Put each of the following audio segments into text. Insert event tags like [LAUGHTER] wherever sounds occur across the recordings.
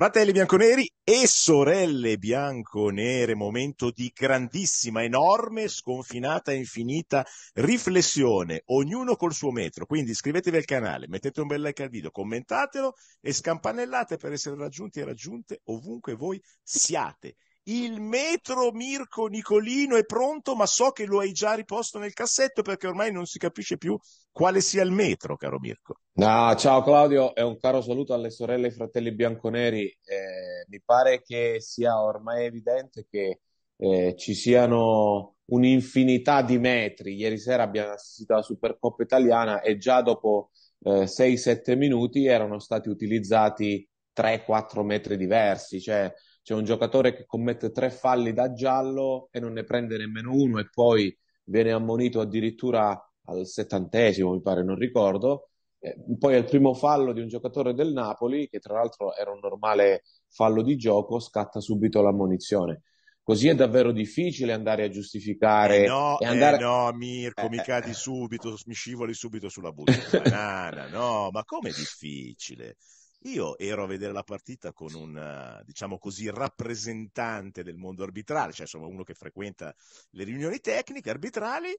Fratelli bianconeri e sorelle bianconere, momento di grandissima, enorme, sconfinata, infinita riflessione, ognuno col suo metro. Quindi iscrivetevi al canale, mettete un bel like al video, commentatelo e scampanellate per essere raggiunti e raggiunte ovunque voi siate il metro Mirko Nicolino è pronto, ma so che lo hai già riposto nel cassetto perché ormai non si capisce più quale sia il metro, caro Mirko. No, ciao Claudio e un caro saluto alle sorelle e ai fratelli bianconeri. Eh, mi pare che sia ormai evidente che eh, ci siano un'infinità di metri. Ieri sera abbiamo assistito alla Supercoppa italiana e già dopo eh, 6-7 minuti erano stati utilizzati 3-4 metri diversi. Cioè, c'è un giocatore che commette tre falli da giallo e non ne prende nemmeno uno e poi viene ammonito addirittura al settantesimo, mi pare, non ricordo. Eh, poi al primo fallo di un giocatore del Napoli, che tra l'altro era un normale fallo di gioco, scatta subito l'ammonizione. Così è davvero difficile andare a giustificare. Eh no, eh, andare... eh no, Mirko, mi eh, eh, cadi subito, mi scivoli subito sulla buccia. no, no, ma com'è difficile? Io ero a vedere la partita con un, diciamo così, rappresentante del mondo arbitrale, cioè insomma uno che frequenta le riunioni tecniche arbitrali,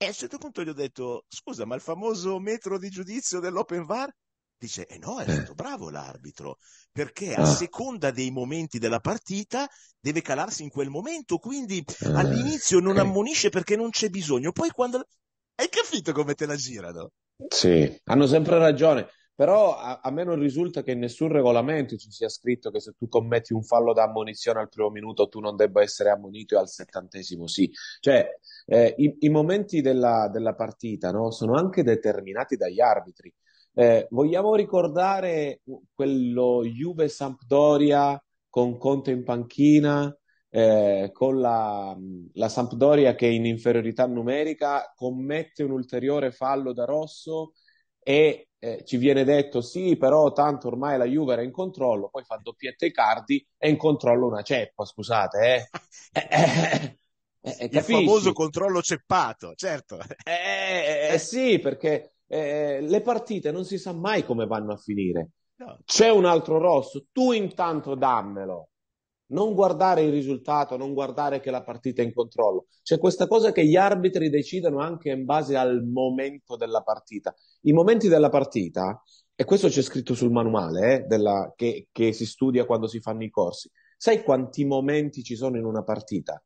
e a un certo punto gli ho detto, scusa, ma il famoso metro di giudizio dell'Open VAR? Dice, eh no, è eh. stato bravo l'arbitro, perché a ah. seconda dei momenti della partita deve calarsi in quel momento, quindi eh, all'inizio non ammonisce perché non c'è bisogno, poi quando... Hai capito come te la girano? Sì, hanno sempre ragione però a, a, me non risulta che in nessun regolamento ci sia scritto che se tu commetti un fallo da ammonizione al primo minuto tu non debba essere ammonito e al settantesimo sì. Cioè, eh, i, i, momenti della, della partita no, sono anche determinati dagli arbitri. Eh, vogliamo ricordare quello Juve-Sampdoria con Conte in panchina, eh, con la, la Sampdoria che in inferiorità numerica commette un ulteriore fallo da rosso e eh, ci viene detto sì, però tanto ormai la Juve era in controllo, poi fa doppietta i cardi e in controllo una ceppa, scusate. Eh. [LAUGHS] Eh, eh, eh, eh Il famoso controllo ceppato, certo. Eh, sì, perché le partite non si sa mai come vanno a finire. No. C'è un altro rosso, tu intanto dammelo. Non guardare il risultato, non guardare che la partita è in controllo. C'è questa cosa che gli arbitri decidono anche in base al momento della partita. I momenti della partita, e questo c'è scritto sul manuale eh, della, che, che si studia quando si fanno i corsi, sai quanti momenti ci sono in una partita?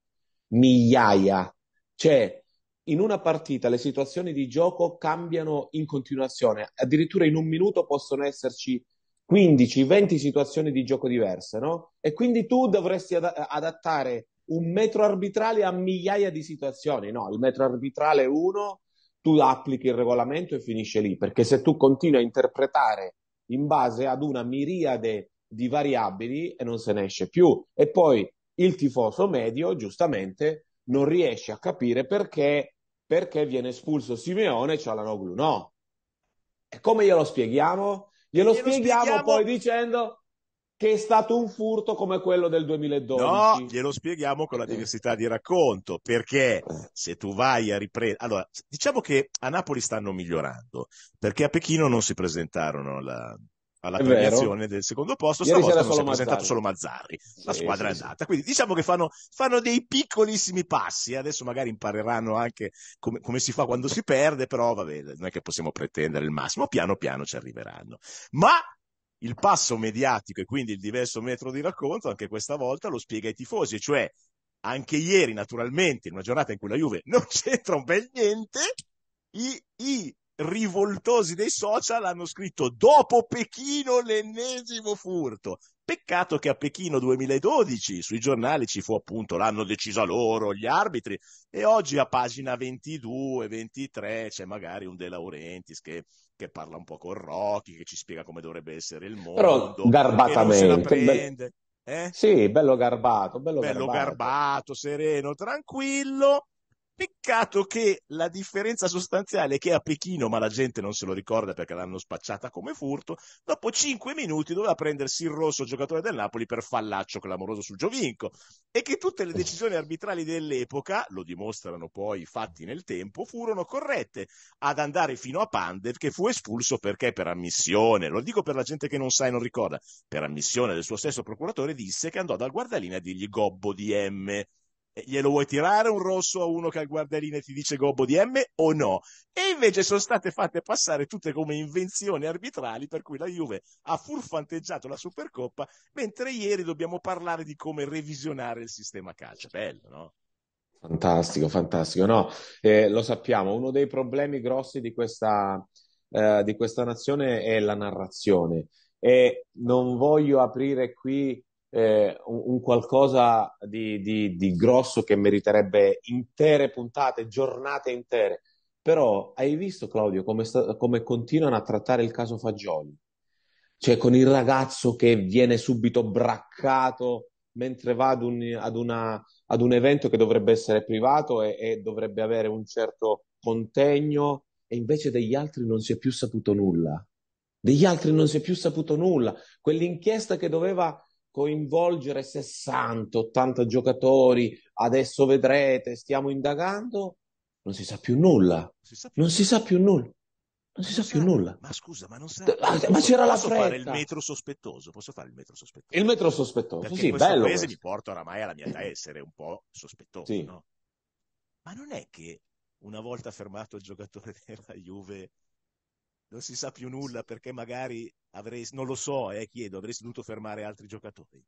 Migliaia. Cioè, in una partita le situazioni di gioco cambiano in continuazione, addirittura in un minuto possono esserci 15-20 situazioni di gioco diverse, no? E quindi tu dovresti ad- adattare un metro arbitrale a migliaia di situazioni, no? Il metro arbitrale è uno, tu applichi il regolamento e finisce lì, perché se tu continui a interpretare in base ad una miriade di variabili e non se ne esce più. E poi il tifoso medio, giustamente, non riesce a capire perché, perché viene espulso Simeone e Cialanoglu no. E come glielo spieghiamo? Glielo, spieghiamo, spieghiamo poi dicendo che è stato un furto come quello del 2012. No, glielo spieghiamo con la diversità di racconto, perché se tu vai a riprendere... Allora, diciamo che a Napoli stanno migliorando, perché a Pechino non si presentarono la, alla premiazione del secondo posto, Ieri stavolta non si è presentato solo Mazzarri, sì, la squadra sì, è andata. Quindi diciamo che fanno, fanno, dei piccolissimi passi, eh. adesso magari impareranno anche come, come, si fa quando si perde, però vabbè, non è che possiamo pretendere il massimo, piano piano ci arriveranno. Ma il passo mediatico e quindi il diverso metro di racconto anche questa volta lo spiega ai tifosi, cioè anche ieri naturalmente, in una giornata in cui la Juve [LAUGHS] non c'entra un bel niente, i, i rivoltosi dei social hanno scritto dopo Pechino l'ennesimo furto. Peccato che a Pechino 2012 sui giornali ci fu appunto l'hanno decisa loro, gli arbitri, e oggi a pagina 22, 23 c'è magari un De Laurentiis che, che parla un po' con Rocky, che ci spiega come dovrebbe essere il mondo. Però garbatamente. Eh? Sì, bello garbato, bello, bello garbato. garbato. sereno, tranquillo. Peccato che la differenza sostanziale è che a Pechino, ma la gente non se lo ricorda perché l'hanno spacciata come furto, dopo 5 minuti doveva prendersi il rosso giocatore del Napoli per fallaccio clamoroso su Giovinco e che tutte le decisioni arbitrali dell'epoca, lo dimostrano poi i fatti nel tempo, furono corrette ad andare fino a Pandev che fu espulso perché per ammissione, lo dico per la gente che non sa e non ricorda, per ammissione del suo stesso procuratore disse che andò dal guardalino a dirgli gobbo di M glielo vuoi tirare un rosso a uno che ha al guardarino ti dice gobbo di M o no? E invece sono state fatte passare tutte come invenzioni arbitrali per cui la Juve ha furfanteggiato la Supercoppa, mentre ieri dobbiamo parlare di come revisionare il sistema calcio. Bello, no? Fantastico, fantastico. No, eh, lo sappiamo, uno dei problemi grossi di questa, eh, di questa nazione è la narrazione. E non voglio aprire qui eh, un, un, qualcosa di, di, di grosso che meriterebbe intere puntate, giornate intere. Però hai visto, Claudio, come, sta, come, continuano a trattare il caso Fagioli? Cioè, con il ragazzo che viene subito braccato mentre va ad un, ad una, ad un evento che dovrebbe essere privato e, e, dovrebbe avere un certo contegno, e invece degli altri non si è più saputo nulla. Degli altri non si è più saputo nulla. Quell'inchiesta che doveva coinvolgere 60-80 giocatori, adesso vedrete, stiamo indagando, non si sa più nulla. Non si sa più, nulla. Non si sa più nulla. Ma scusa, ma non sa. Eh, ma c'era la fretta. Posso fare il metro sospettoso? Posso fare il metro sospettoso? Il metro sospettoso, sì, questo bello. paese questo. mi porta oramai alla mia età a essere un po' sospettoso, sì. no? Ma non è che una volta fermato il giocatore [LAUGHS] della Juve non si sa più nulla perché magari avresti, non lo so, eh, chiedo, avresti dovuto fermare altri giocatori.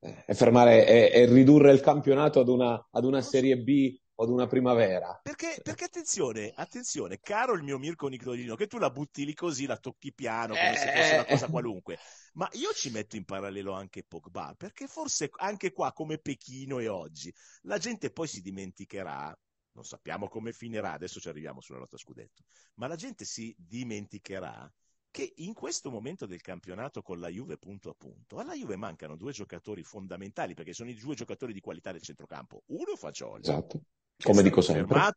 Eh, e fermare e, ridurre il campionato ad una, ad una Serie B o ad una primavera. Perché, perché, attenzione, attenzione, caro il mio Mirko Nicodolino, che tu la butti lì così, la tocchi piano come eh... se fosse una cosa eh, eh. qualunque. Ma io ci metto in parallelo anche Pogba, perché forse anche qua, come Pechino e oggi, la gente poi si dimenticherà non sappiamo come finirà, adesso ci arriviamo sulla lotta scudetto, ma la gente si dimenticherà che in questo momento del campionato con la Juve punto a punto, alla Juve mancano due giocatori fondamentali perché sono i due giocatori di qualità del centrocampo, uno Fagioli. Esatto. Come dico sempre.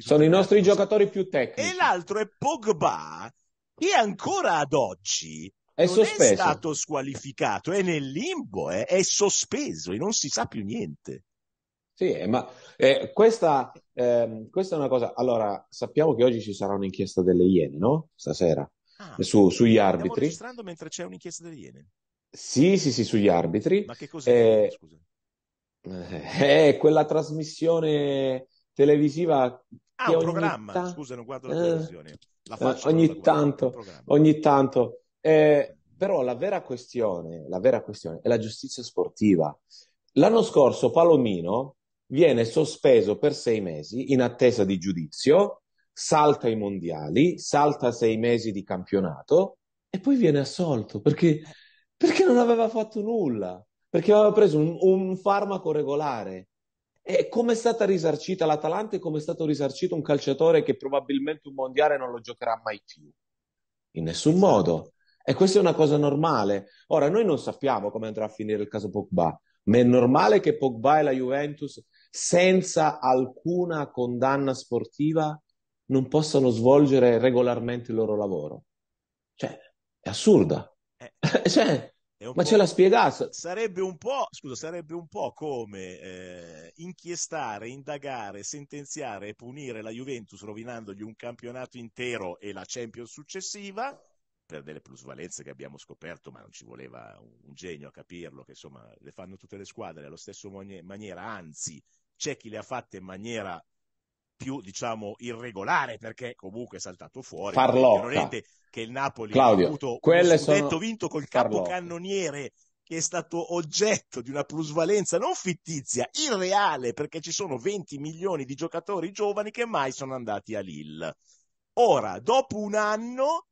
sono i nostri cosa. giocatori più tecnici. E l'altro è Pogba, che ancora ad oggi è non sospeso. è stato squalificato, è nel limbo, eh? è sospeso e non si sa più niente. Sì, eh, ma eh, questa, eh, questa, è una cosa. Allora, sappiamo che oggi ci sarà un'inchiesta delle Iene, no? Stasera ah, su, sugli arbitri. Stiamo registrando mentre c'è un'inchiesta delle Iene. Sì, sì, sì, sugli arbitri. Ma che cos'è? Eh, scusa. È eh, eh, quella trasmissione televisiva. Ah, un programma. Ta... Scusa, non guardo la televisione. La faccio, ogni, la tanto, ogni tanto, mm. però la vera, questione, la vera questione è la giustizia sportiva. L'anno scorso Palomino viene sospeso per sei mesi in attesa di giudizio, salta i mondiali, salta sei mesi di campionato e poi viene assolto perché, perché non aveva fatto nulla, perché aveva preso un, un farmaco regolare. E come è stata risarcita l'Atalanta e come è stato risarcito un calciatore che probabilmente un mondiale non lo giocherà mai più? In nessun modo. E questa è una cosa normale. Ora, noi non sappiamo come andrà a finire il caso Pogba, ma è normale che Pogba e la Juventus senza alcuna condanna sportiva non possano svolgere regolarmente il loro lavoro. Cioè, è assurda. Eh, [LAUGHS] cioè, è ma ce l'ha spiegata. Sarebbe un po', scusa, sarebbe un po' come eh, inchiestare, indagare, sentenziare e punire la Juventus rovinandogli un campionato intero e la Champions successiva per delle plusvalenze che abbiamo scoperto, ma non ci voleva un, un genio a capirlo, che insomma le fanno tutte le squadre alla stessa maniera, anzi c'è chi le ha fatte in maniera più diciamo irregolare perché comunque è saltato fuori Farlotta. che il Napoli Claudio, ha avuto un scudetto sono... vinto col capocannoniere che è stato oggetto di una plusvalenza non fittizia, irreale perché ci sono 20 milioni di giocatori giovani che mai sono andati a Lille. Ora, dopo un anno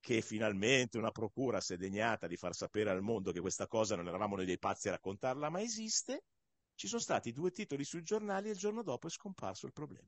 che finalmente una procura si è degnata di far sapere al mondo che questa cosa non eravamo noi dei pazzi a raccontarla, ma esiste, ci sono stati due titoli sui giornali e il giorno dopo è scomparso il problema.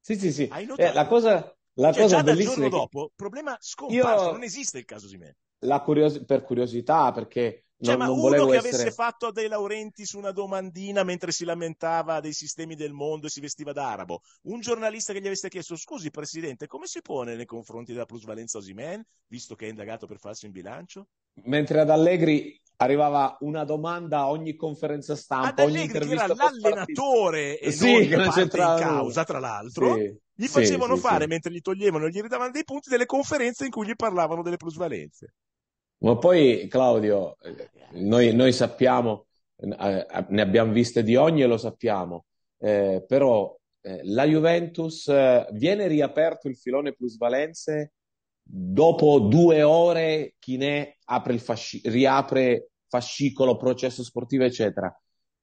Sì, sì, sì. Hai eh, notato? Eh, la cosa, la cioè, cosa già bellissima dal giorno che... dopo, problema scomparso, Io... non esiste il caso di me. Curios- per curiosità, perché cioè, non, ma non uno che essere... avesse fatto a dei Laurenti su una domandina mentre si lamentava dei sistemi del mondo e si vestiva da arabo, un giornalista che gli avesse chiesto scusi presidente, come si pone nei confronti della plusvalenza Osimen, visto che è indagato per falso in bilancio? Mentre ad Allegri arrivava una domanda a ogni conferenza stampa, Ad ogni intervista. Che era l'allenatore e sì, non in causa, tra l'altro. Sì, gli facevano sì, fare, mentre gli toglievano e gli ridavano dei punti, delle conferenze in cui gli parlavano delle plusvalenze. Ma poi, Claudio, noi, noi sappiamo, eh, eh, ne abbiamo viste di ogni e lo sappiamo, eh, però eh, la Juventus eh, viene riaperto il filone plusvalenze Dopo due ore, Chinè fasci- riapre fascicolo, processo sportivo, eccetera.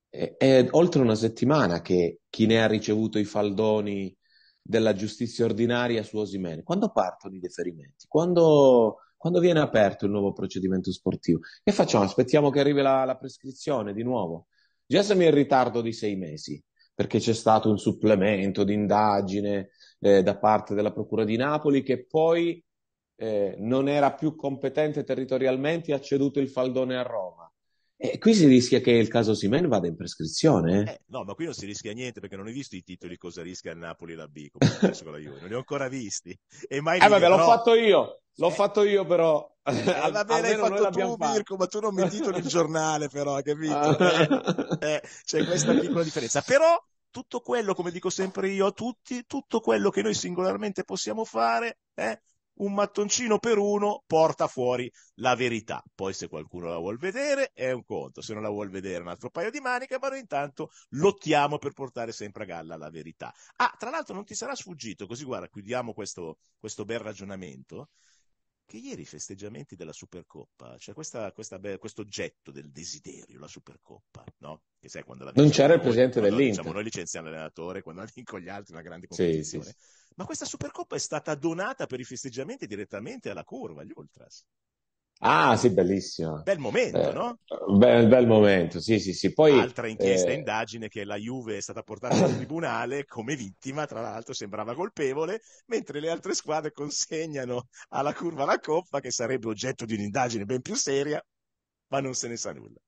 È, è oltre una settimana che Chinè ha ricevuto i faldoni della giustizia ordinaria su Osimene. Quando partono i deferimenti? Quando, quando, viene aperto il nuovo procedimento sportivo? Che facciamo? Aspettiamo che arrivi la, la prescrizione di nuovo? Già siamo in ritardo di sei mesi perché c'è stato un supplemento di indagine eh, da parte della Procura di Napoli che poi eh, non era più competente territorialmente e ha ceduto il faldone a Roma. E qui si rischia che il caso Simen vada in prescrizione? Eh, eh no, ma qui non si rischia niente perché non hai visto i titoli cosa rischia il Napoli e la B, come con la Juve, non li ho ancora visti. E mai eh vabbè, no. l'ho fatto io, l'ho eh. fatto io però. Eh, vabbè, [LAUGHS] l'hai fatto tu fatto. Mirko, ma tu non mi titoli il giornale però, capito? Ah. Eh, eh, c'è questa piccola differenza. Però tutto quello, come dico sempre io a tutti, tutto quello che noi singolarmente possiamo fare, eh, un mattoncino per uno porta fuori la verità. Poi se qualcuno la vuol vedere è un conto, se non la vuol vedere un altro paio di maniche, ma noi intanto lottiamo per portare sempre a galla la verità. Ah, tra l'altro non ti sarà sfuggito, così guarda, chiudiamo questo, questo bel ragionamento, che ieri i festeggiamenti della Supercoppa, cioè questa, questa be- questo oggetto del desiderio, la Supercoppa, no? Che sai quando la Non c'era noi, il presidente dell'Inter. Diciamo, noi licenziamo l'allenatore, quando la vinco gli altri, una grande competizione. Sì, sì ma questa Supercoppa è stata donata per i festeggiamenti direttamente alla curva, agli Ultras. Ah, sì, bellissimo. Bel momento, eh, no? Bel, bel, momento, sì, sì, sì. Poi, Altra inchiesta, eh... indagine che la Juve è stata portata al tribunale come vittima, tra l'altro sembrava colpevole, mentre le altre squadre consegnano alla curva la coppa, che sarebbe oggetto di un'indagine ben più seria, ma non se ne sa nulla.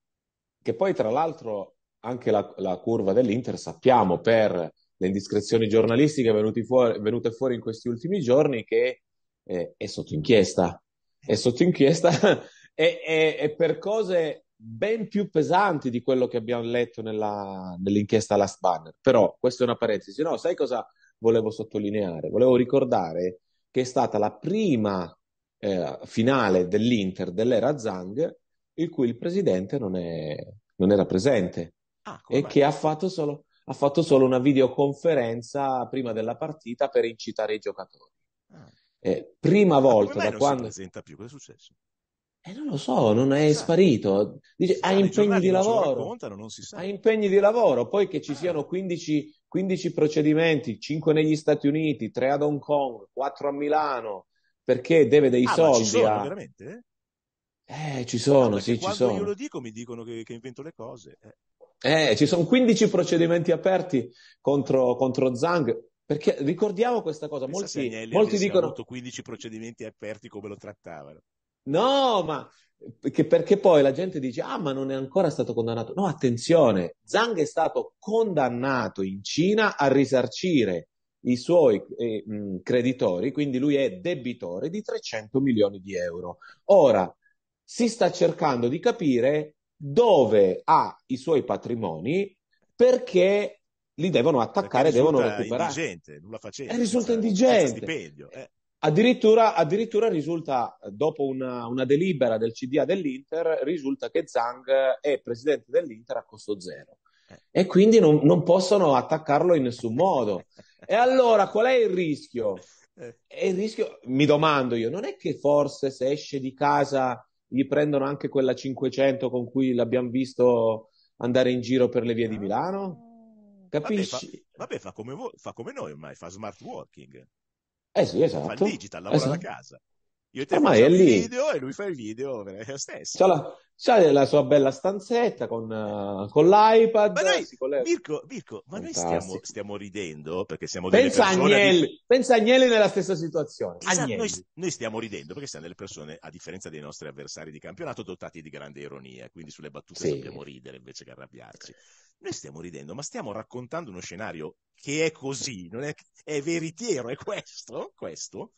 Che poi, tra l'altro, anche la, la curva dell'Inter sappiamo per le indiscrezioni giornalistiche fuori, venute fuori in questi ultimi giorni che eh, è sotto inchiesta, è sotto inchiesta [LAUGHS] e, e, e, per cose ben più pesanti di quello che abbiamo letto nella, nell'inchiesta Last Banner. Però questa è una parentesi. No, sai cosa volevo sottolineare? Volevo ricordare che è stata la prima eh, finale dell'Inter dell'era Zhang in cui il presidente non, è, non era presente ah, e che ha fatto solo ha fatto solo una videoconferenza prima della partita per incitare i giocatori. Ah. Eh, prima ah, volta da non quando... Non si presenta più, cosa è successo? Eh, non lo so, non è sa. Cioè, sparito. Dice, ha impegni di lavoro. Non si Ha impegni di lavoro. Poi che ci ah. siano 15, 15, procedimenti, 5 negli Stati Uniti, 3 ad Hong Kong, 4 a Milano, perché deve dei ah, soldi. Sono, a... veramente? Eh, ci sono, sì, ci sono. Quando io lo dico mi dicono che, che invento le cose. Eh. Eh, ci sono 15 procedimenti aperti contro, contro Zhang. Perché ricordiamo questa cosa, Pensa molti, molti dicono... avuto 15 procedimenti aperti come lo trattavano. No, ma perché, perché poi la gente dice, ah, ma non è ancora stato condannato. No, attenzione, Zhang è stato condannato in Cina a risarcire i suoi eh, mh, creditori, quindi lui è debitore di 300 milioni di euro. Ora, si sta cercando di capire dove ha i suoi patrimoni perché li devono attaccare, devono recuperare. Indigente, nulla facente, e risulta cioè, indigente. Stipendio, eh. addirittura, addirittura, risulta, dopo una, una, delibera del CDA dell'Inter, risulta che Zhang è presidente dell'Inter a costo zero. Eh. E quindi non, non, possono attaccarlo in nessun modo. e allora qual è il rischio? Eh. E il rischio, mi domando io, non è che forse se esce di casa gli prendono anche quella 500 con cui l'abbiamo visto andare in giro per le vie di Milano? Ah. Capisci? Vabbè, fa, vabbè, fa, come, vo- fa come noi ormai, fa smart working. Eh sì, esatto. Fa il esatto. digital, lavora esatto. da casa. Io ti Ormai ah, faccio il video e lui fa il video stesso. C'ha la, c'ha la sua bella stanzetta con, uh, con l'iPad. Ma noi, Mirko, Mirko, ma noi stiamo, stiamo, ridendo perché siamo delle Pensa persone... Agnelli, di... Pensa Agnelli nella stessa situazione. Esatto, noi, noi, stiamo ridendo perché siamo delle persone, a differenza dei nostri avversari di campionato, dotati di grande ironia, quindi sulle battute sì. sappiamo ridere invece che arrabbiarci. Noi stiamo ridendo, ma stiamo raccontando uno scenario che è così, non è, è veritiero, è questo, questo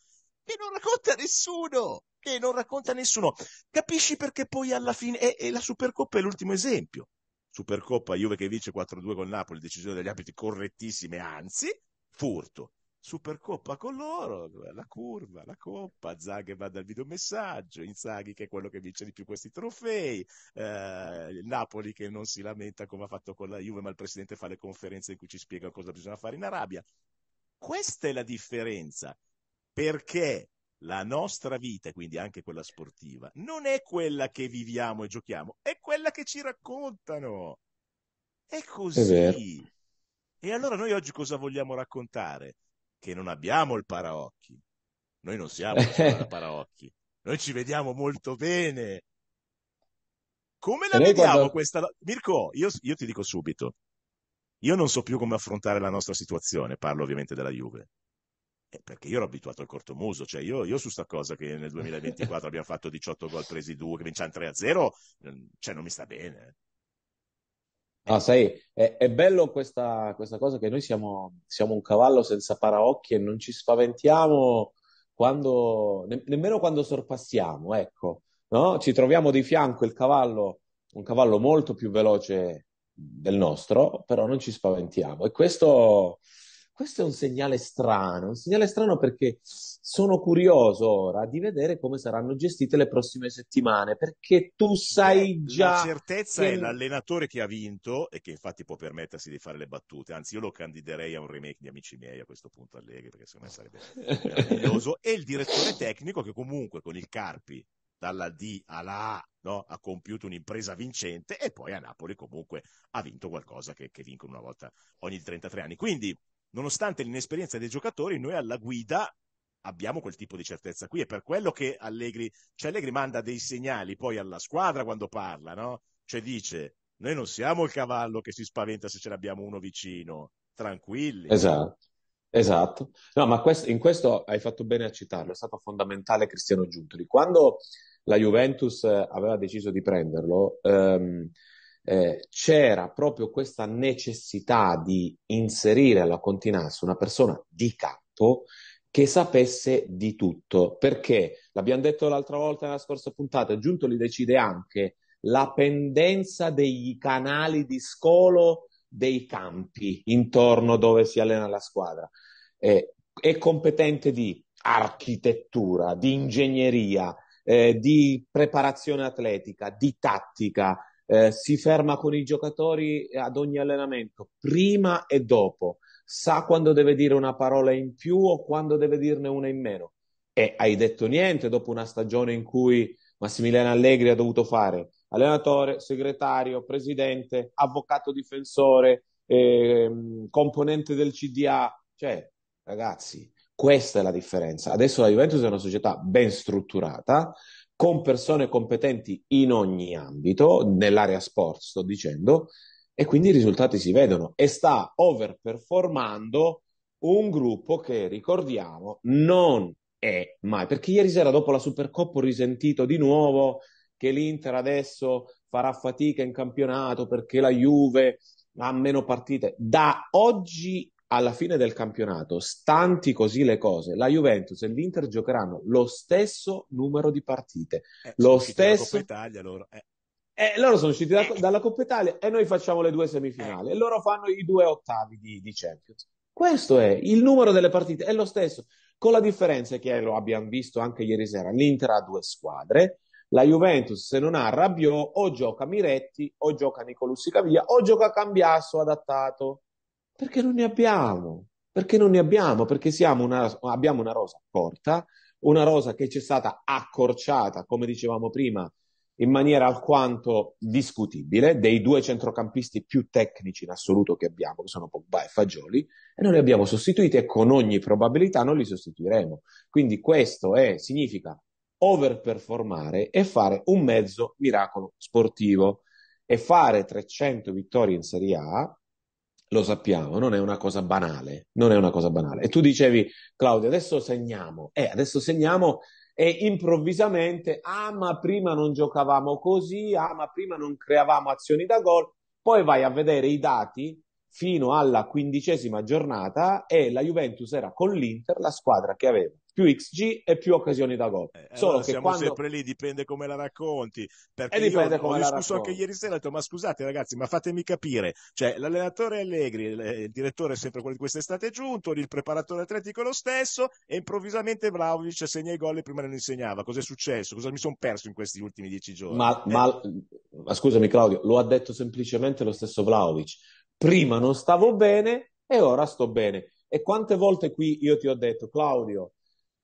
che non racconta nessuno, che non racconta nessuno. Capisci perché poi alla fine, e, la Supercoppa è l'ultimo esempio. Supercoppa Juve che vince 4-2 con Napoli, decisione degli abiti correttissime, anzi, furto. Supercoppa con loro, la curva, la coppa, Zaghe va dal videomessaggio, Inzaghi che è quello che vince di più questi trofei, eh, Napoli che non si lamenta come ha fatto con la Juve, ma il presidente fa le conferenze in cui ci spiega cosa bisogna fare in Arabia. Questa è la differenza perché la nostra vita, quindi anche quella sportiva, non è quella che viviamo e giochiamo, è quella che ci raccontano. È così. È e allora noi oggi cosa vogliamo raccontare? Che non abbiamo il paraocchi. Noi non siamo il [LAUGHS] paraocchi. Noi ci vediamo molto bene. Come la vediamo quando... questa... Mirko, io, io ti dico subito, io non so più come affrontare la nostra situazione, parlo ovviamente della Juve. Eh, perché io ero abituato al cortomuso, cioè io, io su sta cosa che nel 2024 [LAUGHS] abbiamo fatto 18 gol presi 2, che vinciamo 3 a 0, cioè non mi sta bene. Ah, sai, è, è bello questa, questa, cosa che noi siamo, siamo, un cavallo senza paraocchi e non ci spaventiamo quando, ne, nemmeno quando sorpassiamo, ecco, no? Ci troviamo di fianco il cavallo, un cavallo molto più veloce del nostro, però non ci spaventiamo. E questo, questo è un segnale strano, un segnale strano perché sono curioso ora di vedere come saranno gestite le prossime settimane, perché tu sai già... La certezza che... è l'allenatore che ha vinto e che infatti può permettersi di fare le battute, anzi io lo candiderei a un remake di Amici miei a questo punto Allegri, perché secondo me sarebbe meraviglioso, e il direttore tecnico che comunque con il Carpi dalla D alla A no? ha compiuto un'impresa vincente e poi a Napoli comunque ha vinto qualcosa che, che vincono una volta ogni 33 anni. Quindi nonostante l'inesperienza dei giocatori, noi alla guida abbiamo quel tipo di certezza qui. È per quello che Allegri, cioè Allegri manda dei segnali poi alla squadra quando parla, no? Cioè dice, noi non siamo il cavallo che si spaventa se ce l'abbiamo uno vicino, tranquilli. Esatto. Esatto, no, ma questo, in questo hai fatto bene a citarlo, è stato fondamentale Cristiano Giuntoli. Quando la Juventus aveva deciso di prenderlo, ehm, eh, c'era proprio questa necessità di inserire alla continenza una persona di capo che sapesse di tutto, perché l'abbiamo detto l'altra volta nella scorsa puntata, giunto Giuntoli decide anche la pendenza dei canali di scolo dei campi intorno dove si allena la squadra. Eh, è competente di architettura, di ingegneria, eh, di preparazione atletica, di tattica, eh, si ferma con i giocatori ad ogni allenamento, prima e dopo, sa quando deve dire una parola in più o quando deve dirne una in meno. E hai detto niente dopo una stagione in cui Massimiliano Allegri ha dovuto fare allenatore, segretario, presidente, avvocato difensore, eh, componente del CDA. Cioè, ragazzi, questa è la differenza. Adesso la Juventus è una società ben strutturata, con persone competenti in ogni ambito, nell'area sport sto dicendo, e quindi i risultati si vedono e sta overperformando un gruppo che, ricordiamo, non è mai, perché ieri sera dopo la Supercoppa ho risentito di nuovo che l'Inter adesso farà fatica in campionato perché la Juve ha meno partite. Da oggi alla fine del campionato, stanti così le cose, la Juventus e l'Inter giocheranno lo stesso numero di partite. Eh, lo stesso. Italia, loro. Eh. Eh, loro sono usciti da, eh. dalla Coppa Italia e noi facciamo le due semifinali eh. e loro fanno i due ottavi di, di Champions. Questo è il numero delle partite, è lo stesso, con la differenza che lo abbiamo visto anche ieri sera. L'Inter ha due squadre, la Juventus se non ha Rabiot o gioca Miretti o gioca Nicolussi Caviglia o gioca Cambiasso adattato perché non ne abbiamo, perché non ne abbiamo, perché una, abbiamo una rosa corta, una rosa che ci è stata accorciata, come dicevamo prima, in maniera alquanto discutibile, dei due centrocampisti più tecnici in assoluto che abbiamo, che sono Pogba e Fagioli, e non li abbiamo sostituiti e con ogni probabilità non li sostituiremo. Quindi questo è, significa overperformare e fare un mezzo miracolo sportivo. E fare 300 vittorie in Serie A lo sappiamo, non è una cosa banale, non è una cosa banale. E tu dicevi, Claudio, adesso segniamo, eh, adesso segniamo e improvvisamente, ah ma prima non giocavamo così, ah ma prima non creavamo azioni da gol, poi vai a vedere i dati fino alla quindicesima giornata e la Juventus era con l'Inter la squadra che aveva più XG e più occasioni da gol. Eh, Solo allora, che siamo quando... sempre lì, dipende come la racconti. Perché e io ho discusso anche ieri sera, ho detto, ma scusate ragazzi, ma fatemi capire, cioè l'allenatore Allegri, il, eh, direttore è sempre quello di quest'estate è giunto, il preparatore atletico è lo stesso e improvvisamente Vlaovic segna i gol e prima non insegnava. Cos'è successo? Cosa mi sono perso in questi ultimi dieci giorni? Ma, eh. ma, ma scusami Claudio, lo ha detto semplicemente lo stesso Vlaovic. Prima non stavo bene e ora sto bene. E quante volte qui io ti ho detto, Claudio,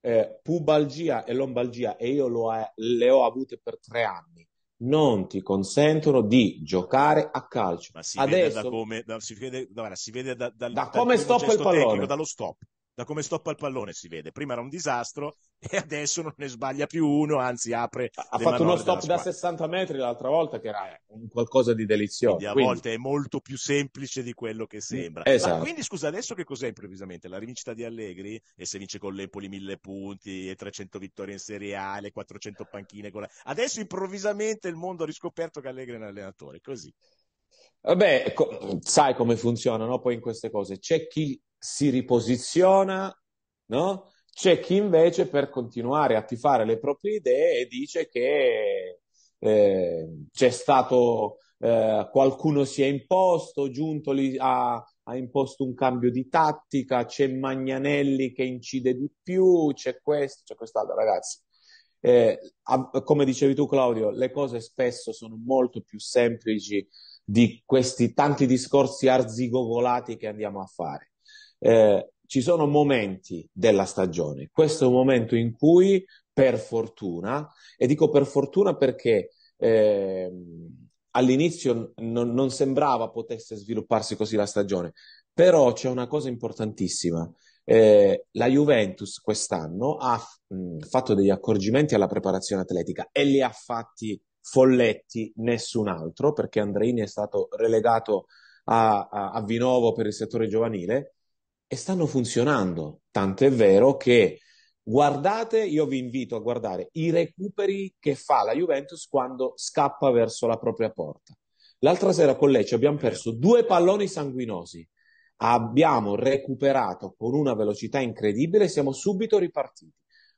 eh, pubalgia e lombalgia, e io ho, le ho avute per tre anni, non ti consentono di giocare a calcio. Ma si Adesso, vede da come, da, si vede, guarda, si vede da, dal, da come stop il pallone. Tecnico, dallo stop da come stoppa il pallone si vede. Prima era un disastro [LAUGHS] e adesso non ne sbaglia più uno, anzi apre. Ha fatto uno stop da 60 metri l'altra volta che era eh, qualcosa di delizioso. Quindi a quindi... volte è molto più semplice di quello che sembra. Esatto. Ma quindi scusa, adesso che cos'è improvvisamente? La rivincita di Allegri e se vince con l'Empoli mille punti e 300 vittorie in Serie A, le 400 panchine. Con la... Adesso improvvisamente il mondo ha riscoperto che Allegri è un allenatore, così. Vabbè, co- sai come funzionano poi in queste cose. C'è chi si riposiziona, no? C'è chi invece per continuare a tifare le proprie idee dice che eh, c'è stato eh, qualcuno si è imposto, Giuntoli ha, ha imposto un cambio di tattica, c'è Magnanelli che incide di più, c'è questo, c'è quest'altro, ragazzi. Eh, come dicevi tu Claudio, le cose spesso sono molto più semplici di questi tanti discorsi arzigogolati che andiamo a fare eh, ci sono momenti della stagione. Questo è un momento in cui, per fortuna, e dico per fortuna perché eh, all'inizio non, non sembrava potesse svilupparsi così la stagione, però c'è una cosa importantissima. Eh, la Juventus quest'anno ha mh, fatto degli accorgimenti alla preparazione atletica e li ha fatti folletti nessun altro perché Andreini è stato relegato a, a, a Vinovo per il settore giovanile e stanno funzionando. Tanto è vero che guardate, io vi invito a guardare i recuperi che fa la Juventus quando scappa verso la propria porta. L'altra sera con Lecce abbiamo perso due palloni sanguinosi. Abbiamo recuperato con una velocità incredibile e siamo subito ripartiti.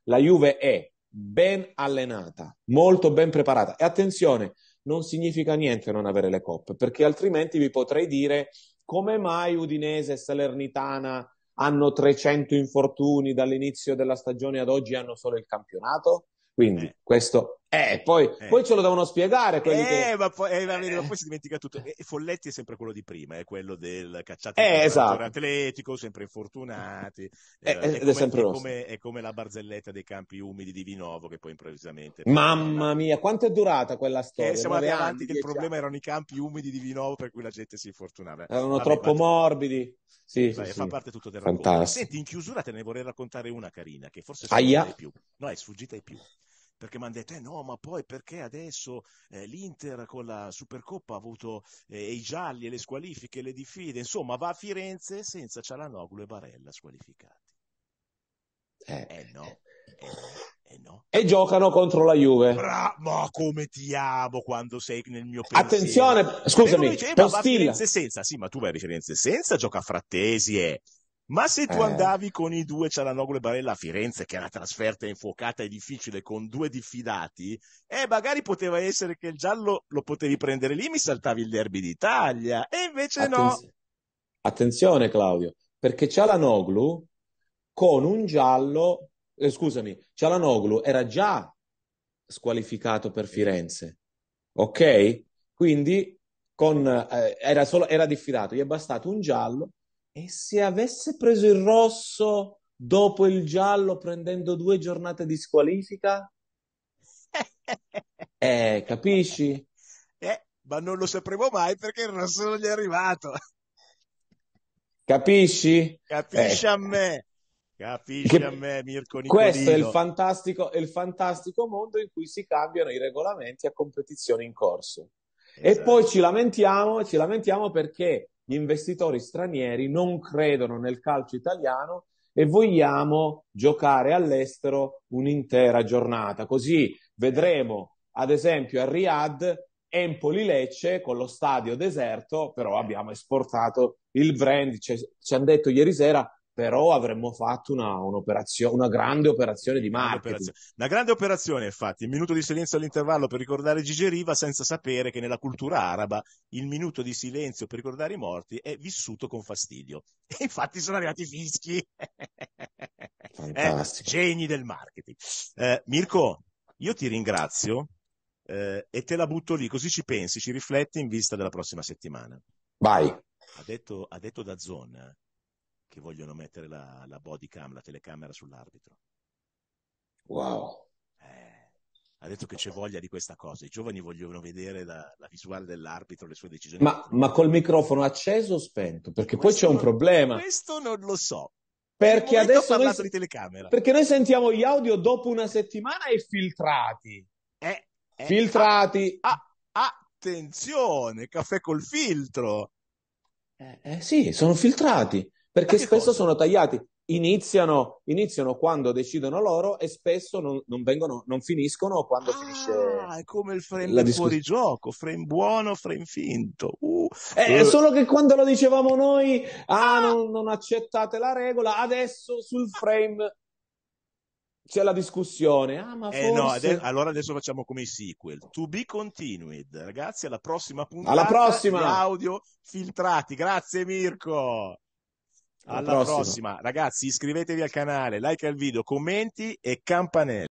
La Juve è ben allenata, molto ben preparata. E attenzione, non significa niente non avere le coppe, perché altrimenti vi potrei dire come mai Udinese e Salernitana hanno 300 infortuni dall'inizio della stagione ad oggi e hanno solo il campionato? Quindi eh. questo eh poi, eh, poi, ce lo devono spiegare. Eh, che... ma, poi, eh, ma poi, si dimentica tutto. E Folletti è sempre quello di prima, è quello del cacciato eh, esatto. atletico, sempre infortunati. Eh, eh, eh, è, è, come, sempre come, è, come, la barzelletta dei campi umidi di Vinovo, che poi improvvisamente. Mamma mia, quanto è durata quella storia? siamo andati avanti, che il problema erano i campi umidi di Vinovo per cui la gente si infortunava. Erano Vabbè, troppo parte... morbidi. Sì, sì, sì, fa parte tutto del Fantastico. racconto. Senti, in chiusura te ne vorrei raccontare una carina, che forse sfuggita ai più. No, è sfuggita ai più perché mi hanno detto, eh no, ma poi perché adesso eh, l'Inter con la Supercoppa ha avuto eh, i gialli e le squalifiche, le diffide, insomma va a Firenze senza Cialanoglu e Barella squalificati. Eh, eh no, eh, eh, eh no. E giocano contro la Juve. Bra- ma come ti amo quando sei nel mio pensiero. Attenzione, scusami, dice, eh, ma va a Firenze senza, sì, ma tu vai a Firenze senza, gioca a Frattesi e eh. Ma se tu eh. andavi con i due Cialanoglu e Barella a Firenze, che è una trasferta infuocata e difficile, con due diffidati, eh, magari poteva essere che il giallo lo potevi prendere lì, mi saltavi il derby d'Italia, e invece Attenz- no. Attenzione Claudio, perché Cialanoglu con un giallo, eh, scusami, Cialanoglu era già squalificato per Firenze, ok? Quindi con, eh, era, solo, era diffidato, gli è bastato un giallo e se avesse preso il rosso dopo il giallo prendendo due giornate di squalifica? [LAUGHS] eh, capisci? Eh, ma non lo sapremo mai perché il rosso non gli è arrivato. Capisci? Capisci eh. a me. Capisci che... a me, Mirko Nicolino. Questo è il, fantastico, il fantastico mondo in cui si cambiano i regolamenti a competizione in corso. Esatto. E poi ci lamentiamo, ci lamentiamo perché gli investitori stranieri non credono nel calcio italiano e vogliamo giocare all'estero un'intera giornata. Così vedremo, ad esempio, a Riyadh Empoli Lecce con lo stadio deserto, però abbiamo esportato il brand, ci, hanno detto ieri sera però avremmo fatto una, una, grande operazione di marketing. Una grande operazione, infatti, il minuto di silenzio all'intervallo per ricordare Gigi Riva senza sapere che nella cultura araba il minuto di silenzio per ricordare i morti è vissuto con fastidio. [LAUGHS] E infatti sono arrivati i fischi. [LAUGHS] Eh, geni del marketing. Eh, Mirko, io ti ringrazio eh, e te la butto lì, così ci pensi, ci rifletti in vista della prossima settimana. Vai. Ha detto, ha detto da zona eh che vogliono mettere la, la body cam, la telecamera sull'arbitro. Wow. Eh, ha detto che c'è voglia di questa cosa. I giovani vogliono vedere la, la visuale dell'arbitro, le sue decisioni. Ma, ma, col microfono acceso o spento? Perché questo poi c'è un non, problema. Questo non lo so. Perché adesso. Noi, perché noi sentiamo gli audio dopo una settimana e filtrati. Eh, eh, filtrati. A, ah, attenzione, caffè col filtro. Eh, eh sì, sono filtrati perché spesso cosa? sono tagliati. Iniziano, iniziano, quando decidono loro e spesso non, non, vengono, non finiscono quando ah, finisce. Ah, è come il frame fuori gioco, frame buono, frame finto. Uh, eh, uh. Solo che quando lo dicevamo noi, ah, ah. Non, non, accettate la regola, adesso sul frame. C'è la discussione, ah, ma eh forse... no, adesso, allora adesso facciamo come i sequel. To be continued, ragazzi. Alla prossima puntata. Alla prossima! Audio filtrati. Grazie, Mirko alla, prossima. prossima. Ragazzi, iscrivetevi al canale, like al video, commenti e campanella.